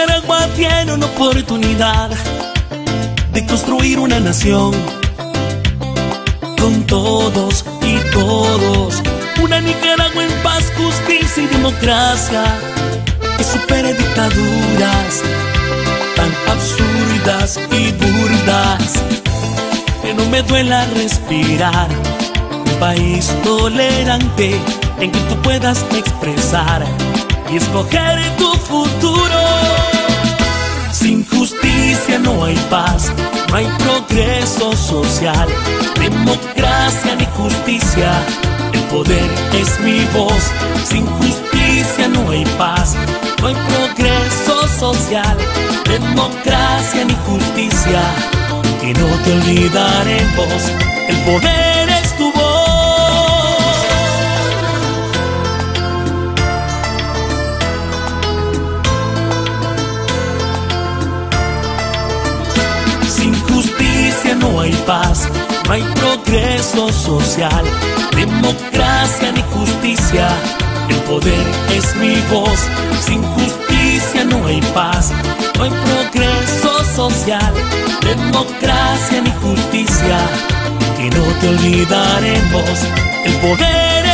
Nicaragua tiene una oportunidad de construir una nación con todos y todos. Una Nicaragua en paz, justicia y democracia que supere dictaduras tan absurdas y burdas que no me duela respirar. Un país tolerante en que tú puedas expresar y escoger tu futuro. progreso social, democracia ni justicia. El poder es mi voz, sin justicia no hay paz, no hay progreso social, democracia ni justicia. Y no te olvidaremos, el poder no hay progreso social, democracia ni justicia. El poder es mi voz, sin justicia no hay paz, no hay progreso social, democracia ni justicia. Que no te olvidaremos, el poder es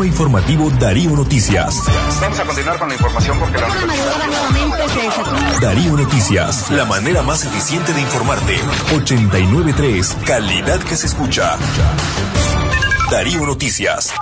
Informativo Darío Noticias. Vamos a continuar con la información porque la Darío Noticias, la manera más eficiente de informarte. 893, calidad que se escucha. Darío Noticias.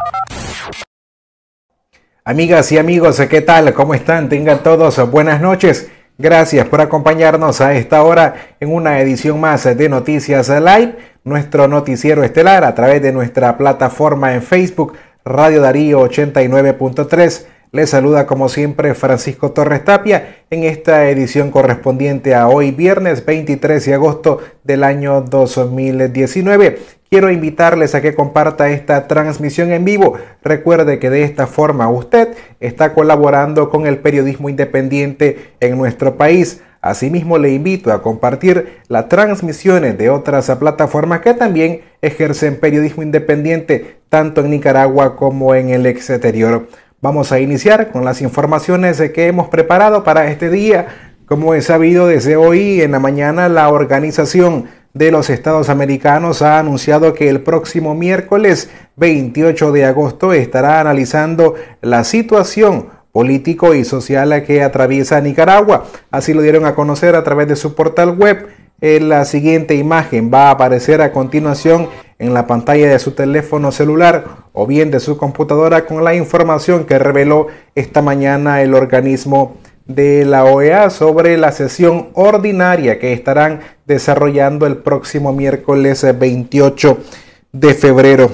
Amigas y amigos, ¿qué tal? ¿Cómo están? Tengan todos buenas noches. Gracias por acompañarnos a esta hora en una edición más de Noticias Live, nuestro noticiero estelar a través de nuestra plataforma en Facebook Radio Darío 89.3. Les saluda como siempre Francisco Torres Tapia en esta edición correspondiente a hoy viernes 23 de agosto del año 2019 Quiero invitarles a que comparta esta transmisión en vivo. Recuerde que de esta forma usted está colaborando con el periodismo independiente en nuestro país. Asimismo, le invito a compartir las transmisiones de otras plataformas que también ejercen periodismo independiente, tanto en Nicaragua como en el exterior. Vamos a iniciar con las informaciones que hemos preparado para este día. Como es sabido, desde hoy en la mañana la organización de los Estados Americanos ha anunciado que el próximo miércoles 28 de agosto estará analizando la situación político y social que atraviesa Nicaragua. Así lo dieron a conocer a través de su portal web. En la siguiente imagen va a aparecer a continuación en la pantalla de su teléfono celular o bien de su computadora con la información que reveló esta mañana el organismo de la OEA sobre la sesión ordinaria que estarán desarrollando el próximo miércoles 28 eh, de febrero.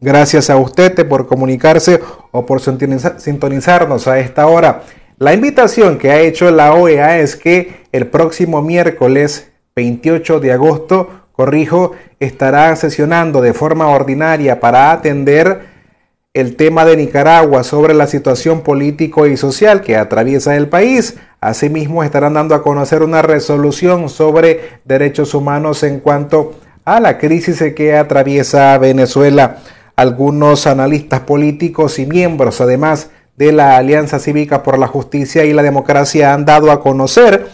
Gracias a usted eh, por comunicarse o por sintonizarnos a esta hora. La invitación que ha hecho la OEA es que el próximo miércoles 28 de agosto, corrijo, estará sesionando de forma ordinaria para atender el tema de Nicaragua sobre la situación político y social que atraviesa el país. Asimismo, estarán dando a conocer una resolución sobre derechos humanos en cuanto a la crisis que atraviesa Venezuela. Algunos analistas políticos y miembros, además de la Alianza Cívica por la Justicia y la Democracia, han dado a conocer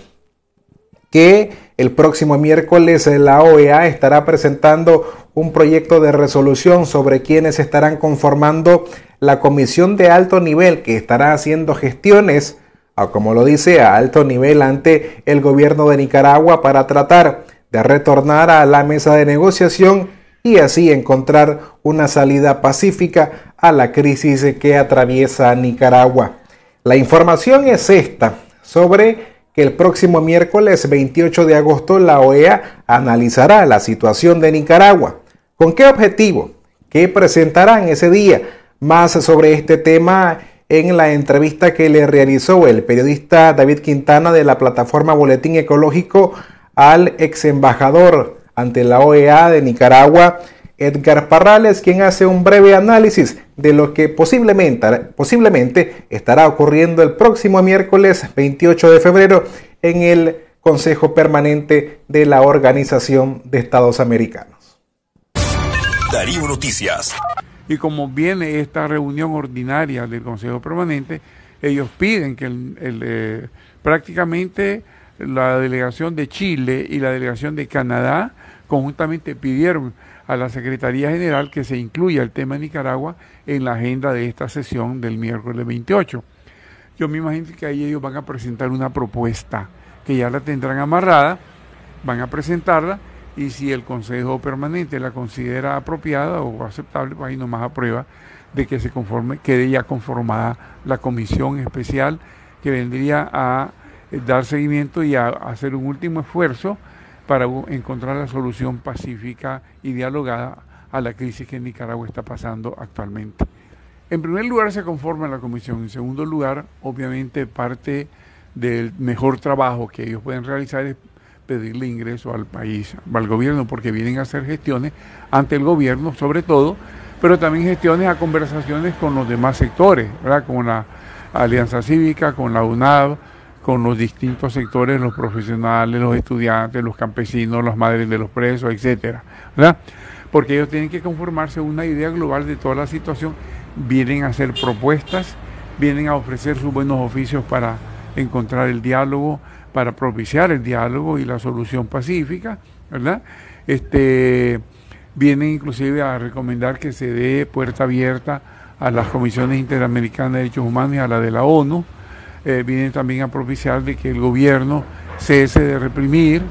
que el próximo miércoles eh, la OEA estará presentando un proyecto de resolución sobre quienes estarán conformando la comisión de alto nivel que estará haciendo gestiones, ah, como lo dice, a alto nivel ante el gobierno de Nicaragua para tratar de retornar a la mesa de negociación y así encontrar una salida pacífica a la crisis que atraviesa Nicaragua. La información es esta sobre que el próximo miércoles 28 de agosto la OEA analizará la situación de Nicaragua. ¿Con qué objetivo? ¿Qué presentarán ese día? Más sobre este tema en la entrevista que le realizó el periodista David Quintana de la plataforma Boletín Ecológico al ex embajador ante la OEA de Nicaragua, Edgar Parrales, quien hace un breve análisis de lo que posiblemente, posiblemente estará ocurriendo el próximo miércoles 28 de febrero en el Consejo Permanente de la Organización de Estados Americanos. Darío Noticias. Y como viene esta reunión ordinaria del Consejo Permanente, ellos piden que eh, prácticamente la delegación de Chile y la delegación de Canadá conjuntamente pidieron a la Secretaría General que se incluya el tema de Nicaragua en la agenda de esta sesión del miércoles 28. Yo me imagino que ahí ellos van a presentar una propuesta que ya la tendrán amarrada, van a presentarla y si el Consejo Permanente la considera apropiada o aceptable, pues ahí nomás aprueba de que se conforme, quede ya conformada la comisión especial que vendría a eh, dar seguimiento y a hacer un último esfuerzo para encontrar la solución pacífica y dialogada a la crisis que Nicaragua está pasando actualmente. En primer lugar, se conforma la comisión. En segundo lugar, obviamente, parte del mejor trabajo que ellos pueden realizar es pedirle ingreso al país, al gobierno, porque vienen a hacer gestiones ante el gobierno, sobre todo, pero también gestiones a conversaciones con los demás sectores, ¿verdad? Con la Alianza Cívica, con la UNAV, con los distintos sectores, los profesionales, los estudiantes, los campesinos, las madres de los presos, etcétera, ¿verdad? Porque ellos tienen que conformarse una idea global de toda la situación, vienen a hacer propuestas, vienen a ofrecer sus buenos oficios para encontrar el diálogo, para propiciar el diálogo y la solución pacífica, ¿verdad? Este vienen inclusive a recomendar que se dé puerta abierta a las comisiones interamericanas de derechos humanos y a la de la ONU, eh, vienen también a propiciar de que el gobierno cese de reprimir,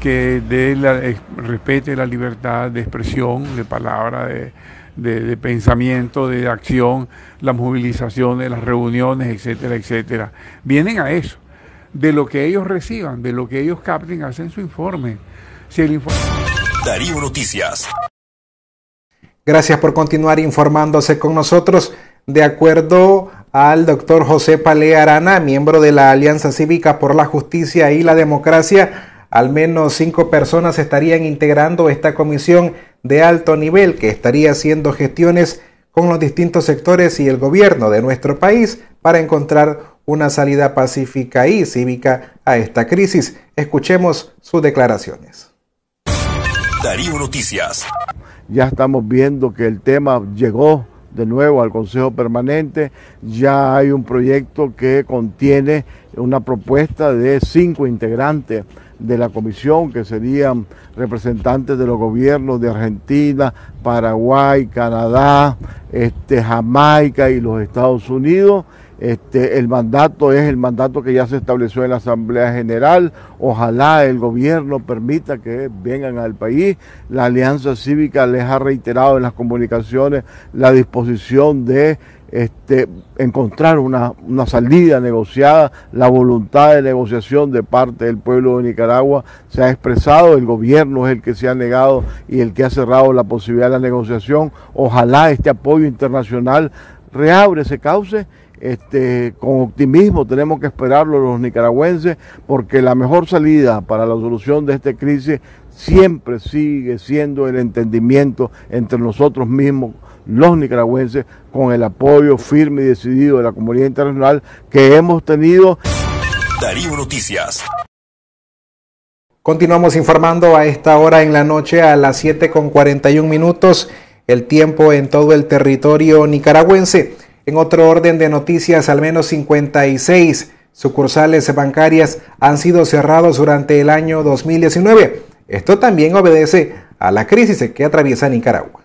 que eh, respete la libertad de expresión, de palabra, de, pensamiento, de acción, las movilizaciones, las reuniones, etcétera, etcétera. Vienen a eso. De lo que ellos reciban, de lo que ellos capten, hacen su informe. Si el informe... Darío Noticias. Gracias por continuar informándose con nosotros. De acuerdo al doctor José Pale Arana, miembro de la Alianza Cívica por la Justicia y la Democracia. Al menos cinco personas estarían integrando esta comisión de alto nivel que estaría haciendo gestiones con los distintos sectores y el gobierno de nuestro país para encontrar una salida pacífica y cívica a esta crisis. Escuchemos sus declaraciones. Darío Noticias. Ya estamos viendo que el tema llegó de nuevo al Consejo Permanente. Ya hay un proyecto que contiene una propuesta de cinco integrantes de la comisión, que serían representantes de los gobiernos de Argentina, Paraguay, Canadá, este, Jamaica y los Estados Unidos este, el mandato es el mandato que ya se estableció en la Asamblea General. Ojalá el gobierno permita que vengan al país. La Alianza Cívica les ha reiterado en las comunicaciones la disposición de este, encontrar una, una salida negociada. La voluntad de negociación de parte del pueblo de Nicaragua se ha expresado. El gobierno es el que se ha negado y el que ha cerrado la posibilidad de la negociación. Ojalá este apoyo internacional reabre ese cauce este, con optimismo tenemos que esperarlo los nicaragüenses porque la mejor salida para la solución de esta crisis siempre sigue siendo el entendimiento entre nosotros mismos, los nicaragüenses, con el apoyo firme y decidido de la comunidad internacional que hemos tenido. Darío Noticias. Continuamos informando a esta hora en la noche a las 7 con 41 minutos, el tiempo en todo el territorio nicaragüense. En otro orden de noticias, al menos 56 sucursales bancarias han sido cerrados durante el año 2019. Esto también obedece a la crisis que atraviesa Nicaragua.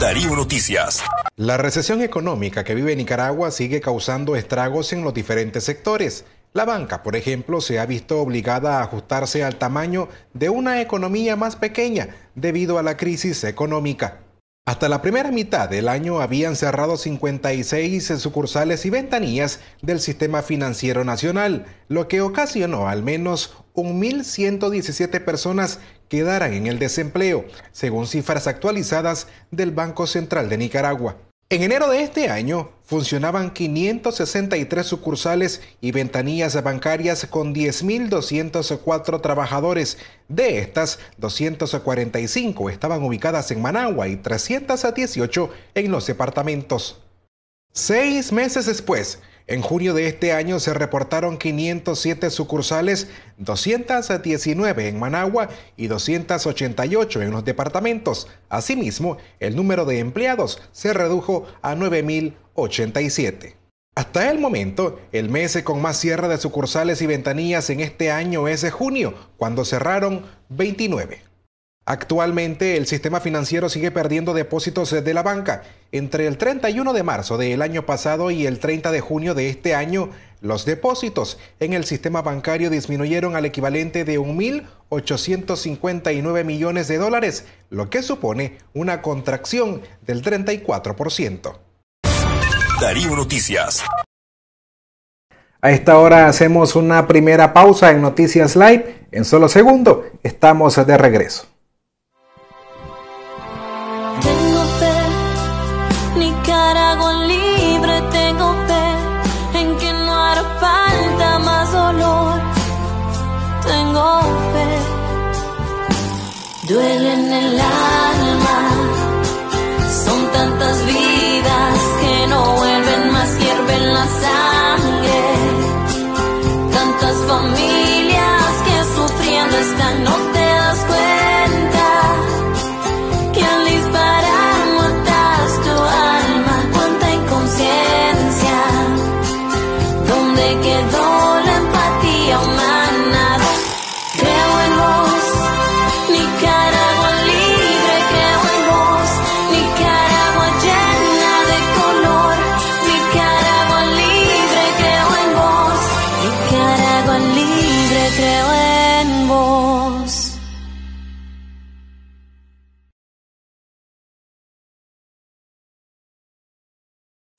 Darío Noticias. La recesión económica que vive Nicaragua sigue causando estragos en los diferentes sectores. La banca, por ejemplo, se ha visto obligada a ajustarse al tamaño de una economía más pequeña debido a la crisis económica. Hasta la primera mitad del año habían cerrado 56 sucursales y ventanillas del Sistema Financiero Nacional, lo que ocasionó al menos 1.117 personas quedaran en el desempleo, según cifras actualizadas del Banco Central de Nicaragua. En enero de este año funcionaban 563 sucursales y ventanillas bancarias con 10.204 trabajadores. De estas, 245 estaban ubicadas en Managua y 318 en los departamentos. Seis meses después, en junio de este año se reportaron 507 sucursales, 219 en Managua y 288 en los departamentos. Asimismo, el número de empleados se redujo a 9.087. Hasta el momento, el mes con más cierre de sucursales y ventanillas en este año es junio, cuando cerraron 29. Actualmente, el sistema financiero sigue perdiendo depósitos de la banca entre el 31 de marzo del año pasado y el 30 de junio de este año, los depósitos en el sistema bancario disminuyeron al equivalente de 1.859 millones de dólares, lo que supone una contracción del 34%. Darío Noticias. A esta hora hacemos una primera pausa en Noticias Live. En solo segundo estamos de regreso. Nicaragua libre tengo fe en que no hará falta más dolor. Tengo fe. Duele en el alma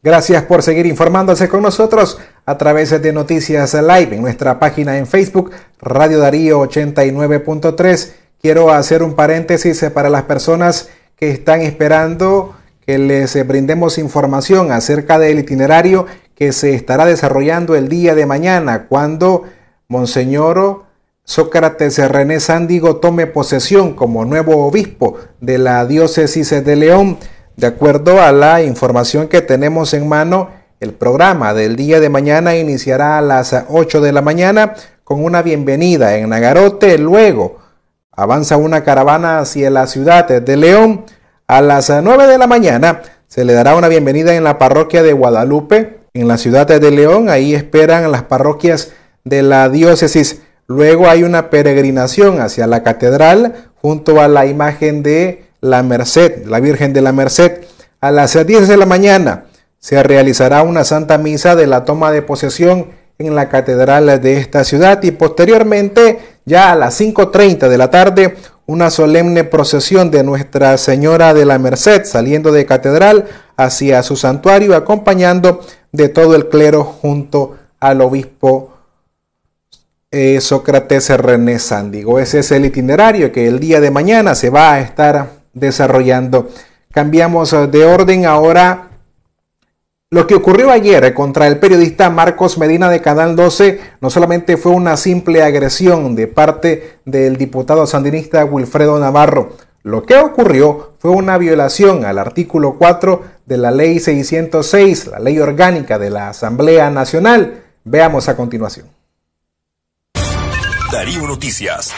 Gracias por seguir informándose con nosotros a través de Noticias Live en nuestra página en Facebook, Radio Darío 89.3. Quiero hacer un paréntesis eh, para las personas que están esperando que les eh, brindemos información acerca del itinerario que se estará desarrollando el día de mañana, cuando Monseñor Sócrates eh, René Sándigo tome posesión como nuevo obispo de la diócesis de León. De acuerdo a la información que tenemos en mano, el programa del día de mañana iniciará a las 8 de la mañana con una bienvenida en Nagarote, luego avanza una caravana hacia la ciudad de León. A las 9 de la mañana se le dará una bienvenida en la parroquia de Guadalupe, en la ciudad de León. Ahí esperan las parroquias de la diócesis. Luego hay una peregrinación hacia la catedral junto a la imagen de la Merced, la Virgen de la Merced. A las 10 de la mañana se realizará una santa misa de la toma de posesión en la catedral de esta ciudad y posteriormente, ya a las 5.30 de la tarde, una solemne procesión de Nuestra Señora de la Merced saliendo de catedral hacia su santuario, acompañando de todo el clero junto al obispo eh, Sócrates René Sándigo. Ese es el itinerario que el día de mañana se va a estar desarrollando. Cambiamos eh, de orden ahora. Lo que ocurrió ayer contra el periodista Marcos Medina de Canal 12 no solamente fue una simple agresión de parte del diputado sandinista Wilfredo Navarro, lo que ocurrió fue una violación al artículo 4 de la Ley 606, la Ley Orgánica de la Asamblea Nacional. Veamos a continuación. Darío Noticias.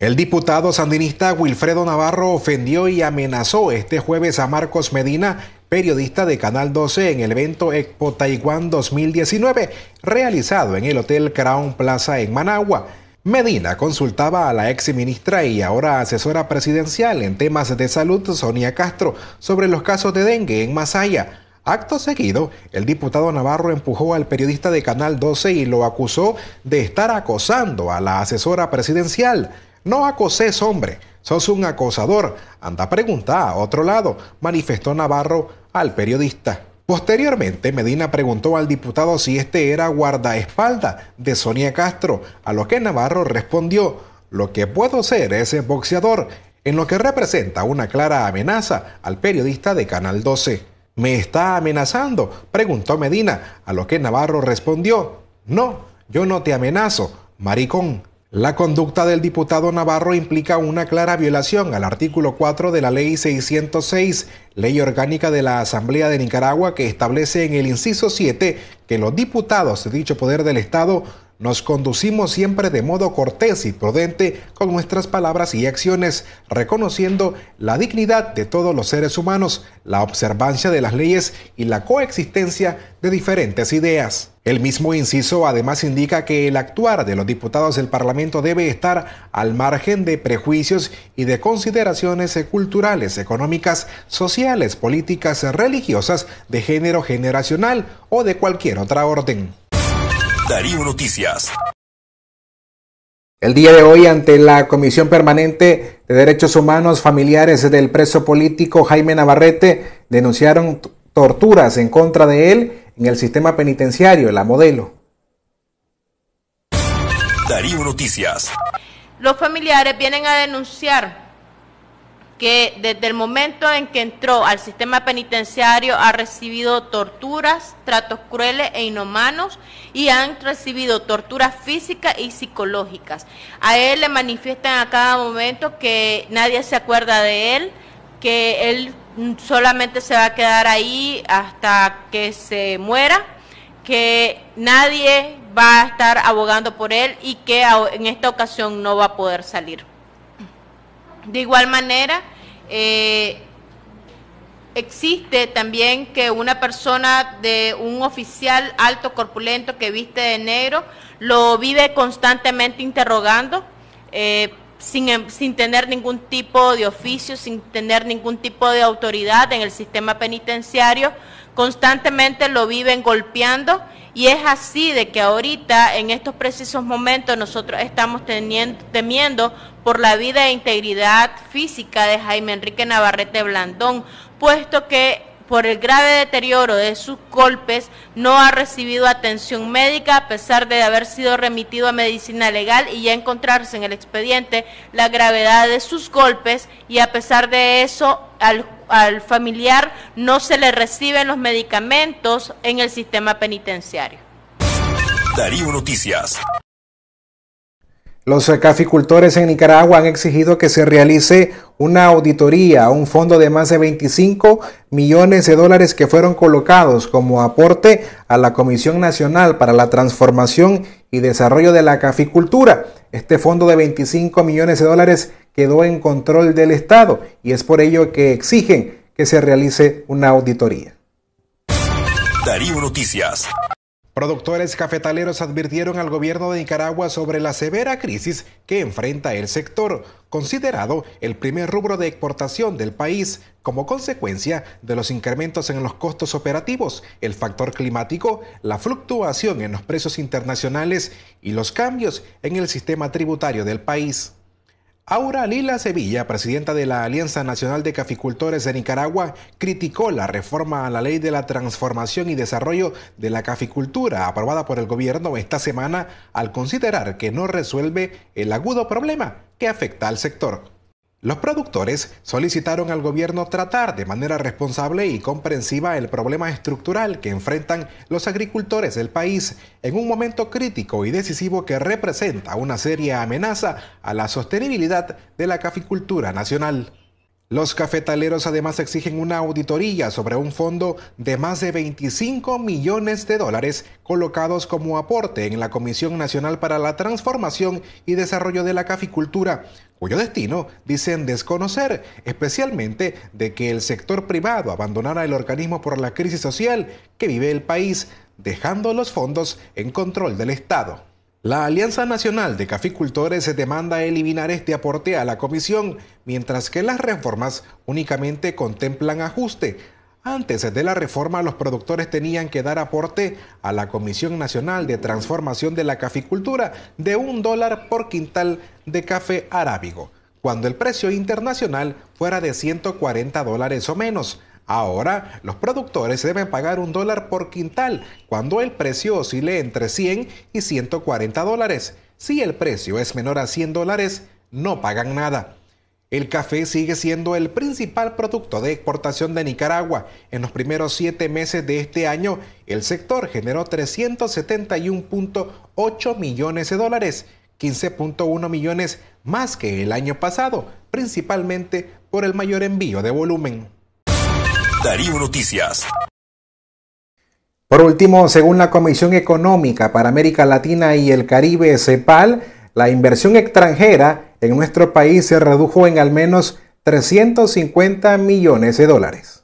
El diputado sandinista Wilfredo Navarro ofendió y amenazó este jueves a Marcos Medina, periodista de Canal 12, en el evento Expo Taiwán 2019, realizado en el Hotel Crown Plaza en Managua. Medina consultaba a la ex ministra y ahora asesora presidencial en temas de salud, Sonia Castro, sobre los casos de dengue en Masaya. Acto seguido, el diputado Navarro empujó al periodista de Canal 12 y lo acusó de estar acosando a la asesora presidencial. No acosés, hombre, sos un acosador. Anda a a otro lado, manifestó Navarro al periodista. Posteriormente, Medina preguntó al diputado si este era guardaespalda de Sonia Castro, a lo que Navarro respondió, lo que puedo ser es boxeador, en lo que representa una clara amenaza al periodista de Canal 12. ¿Me está amenazando? preguntó Medina, a lo que Navarro respondió, no, yo no te amenazo, maricón. La conducta del diputado Navarro implica una clara violación al artículo 4 de la Ley 606, Ley Orgánica de la Asamblea de Nicaragua, que establece en el inciso 7 que los diputados de dicho poder del Estado nos conducimos siempre de modo cortés y prudente con nuestras palabras y acciones, reconociendo la dignidad de todos los seres humanos, la observancia de las leyes y la coexistencia de diferentes ideas. El mismo inciso además indica que el actuar de los diputados del Parlamento debe estar al margen de prejuicios y de consideraciones culturales, económicas, sociales, políticas, religiosas, de género generacional o de cualquier otra orden. Darío Noticias. El día de hoy, ante la Comisión Permanente de Derechos Humanos, familiares del preso político Jaime Navarrete denunciaron torturas en contra de él en el sistema penitenciario, la modelo. Darío Noticias. Los familiares vienen a denunciar que desde el momento en que entró al sistema penitenciario ha recibido torturas, tratos crueles e inhumanos y han recibido torturas físicas y psicológicas. A él le manifiestan a cada momento que nadie se acuerda de él, que él solamente se va a quedar ahí hasta que se muera, que nadie va a estar abogando por él y que en esta ocasión no va a poder salir. De igual manera, eh, existe también que una persona de un oficial alto corpulento que viste de negro lo vive constantemente interrogando eh, sin, em, sin tener ningún tipo de oficio, sin tener ningún tipo de autoridad en el sistema penitenciario, constantemente lo viven golpeando y es así de que ahorita, en estos precisos momentos, nosotros estamos temiendo por la vida e integridad física de Jaime Enrique Navarrete Blandón, puesto que por el grave deterioro de sus golpes, no ha recibido atención médica a pesar de haber sido remitido a medicina legal y ya encontrarse en el expediente la gravedad de sus golpes y a pesar de eso al al familiar no se le reciben los medicamentos en el sistema penitenciario. Darío Noticias. Los caficultores en Nicaragua han exigido que se realice una auditoría a un fondo de más de 25 millones de dólares que fueron colocados como aporte a la Comisión Nacional para la Transformación y Desarrollo de la Caficultura. Este fondo de 25 millones de dólares quedó en control del Estado y es por ello que exigen que se realice una auditoría. Darío Noticias. Productores cafetaleros advirtieron al gobierno de Nicaragua sobre la severa crisis que enfrenta el sector, considerado el primer rubro de exportación del país como consecuencia de los incrementos en los costos operativos, el factor climático, la fluctuación en los precios internacionales y los cambios en el sistema tributario del país. Aura Lila Sevilla, presidenta de la Alianza Nacional de Caficultores de Nicaragua, criticó la reforma a la Ley de la Transformación y Desarrollo de la Caficultura aprobada por el gobierno esta semana al considerar que no resuelve el agudo problema que afecta al sector. Los productores solicitaron al gobierno tratar de manera responsable y comprensiva el problema estructural que enfrentan los agricultores del país en un momento crítico y decisivo que representa una seria amenaza a la sostenibilidad de la caficultura nacional. Los cafetaleros además exigen una auditoría sobre un fondo de más de 25 millones de dólares colocados como aporte en la Comisión Nacional para la Transformación y Desarrollo de la Caficultura, cuyo destino dicen desconocer, especialmente de que el sector privado abandonara el organismo por la crisis social que vive el país, dejando los fondos en control del Estado. La Alianza Nacional de Caficultores demanda eliminar este aporte a la comisión, mientras que las reformas únicamente contemplan ajuste. Antes de la reforma, los productores tenían que dar aporte a la Comisión Nacional de Transformación de la Caficultura de un dólar por quintal de café arábigo, cuando el precio internacional fuera de 140 dólares o menos. Ahora, los productores deben pagar un dólar por quintal cuando el precio oscile entre 100 y 140 dólares. Si el precio es menor a 100 dólares, no pagan nada. El café sigue siendo el principal producto de exportación de Nicaragua. En los primeros siete meses de este año, el sector generó 371.8 millones de dólares, 15.1 millones más que el año pasado, principalmente por el mayor envío de volumen. Darío Noticias. Por último, según la Comisión Económica para América Latina y el Caribe, CEPAL, la inversión extranjera en nuestro país se redujo en al menos 350 millones de dólares.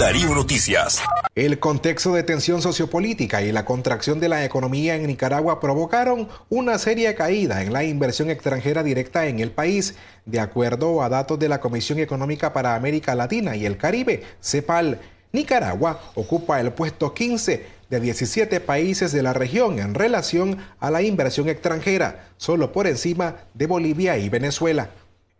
Darío Noticias. El contexto de tensión sociopolítica y la contracción de la economía en Nicaragua provocaron una seria caída en la inversión extranjera directa en el país, de acuerdo a datos de la Comisión Económica para América Latina y el Caribe, CEPAL. Nicaragua ocupa el puesto 15 de 17 países de la región en relación a la inversión extranjera, solo por encima de Bolivia y Venezuela.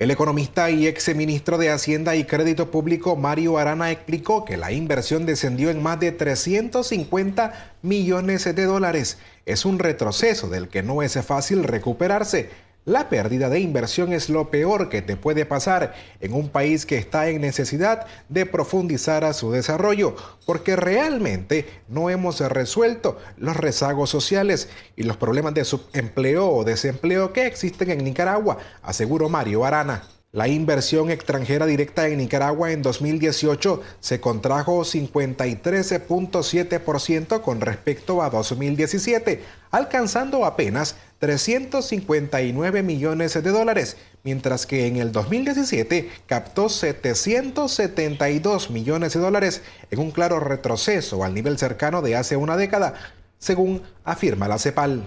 El economista y exministro de Hacienda y Crédito Público Mario Arana explicó que la inversión descendió en más de 350 millones de dólares. Es un retroceso del que no es fácil recuperarse, la pérdida de inversión es lo peor que te puede pasar en un país que está en necesidad de profundizar a su desarrollo, porque realmente no hemos resuelto los rezagos sociales y los problemas de subempleo o desempleo que existen en Nicaragua, aseguró Mario Arana. La inversión extranjera directa en Nicaragua en 2018 se contrajo 53.7% con respecto a 2017, alcanzando apenas 359 millones de dólares, mientras que en el 2017 captó 772 millones de dólares, en un claro retroceso al nivel cercano de hace una década, según afirma la CEPAL.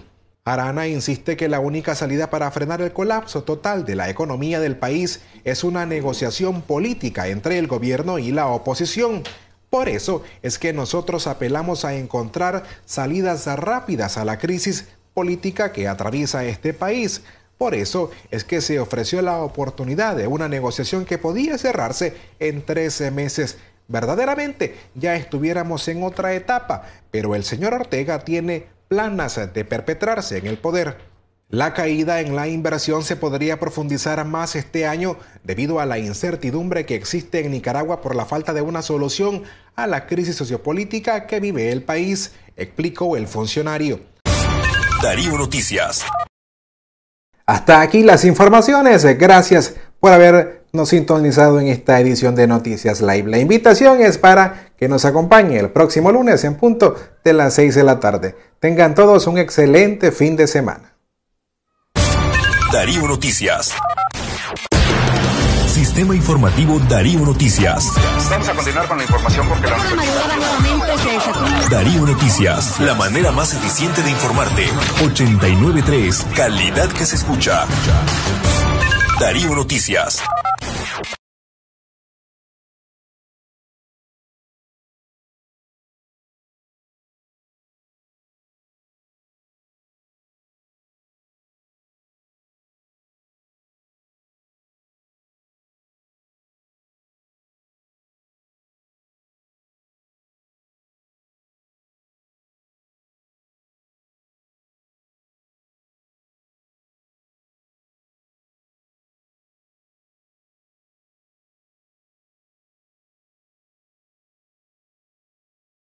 Arana insiste que la única salida para frenar el colapso total de la economía del país es una negociación política entre el gobierno y la oposición. Por eso es que nosotros apelamos a encontrar salidas rápidas a la crisis política que atraviesa este país. Por eso es que se ofreció la oportunidad de una negociación que podía cerrarse en 13 meses. Verdaderamente ya estuviéramos en otra etapa, pero el señor Ortega tiene planas de perpetrarse en el poder. La caída en la inversión se podría profundizar más este año debido a la incertidumbre que existe en Nicaragua por la falta de una solución a la crisis sociopolítica que vive el país, explicó el funcionario. Darío Noticias. Hasta aquí las informaciones. Gracias por habernos sintonizado en esta edición de Noticias Live. La invitación es para que nos acompañe el próximo lunes en punto de las 6 de la tarde. Tengan todos un excelente fin de semana. Darío Noticias. Sistema Informativo Darío Noticias. Vamos a continuar con la información porque la... Darío Noticias, la manera más eficiente de informarte. 893, calidad que se escucha. Darío Noticias.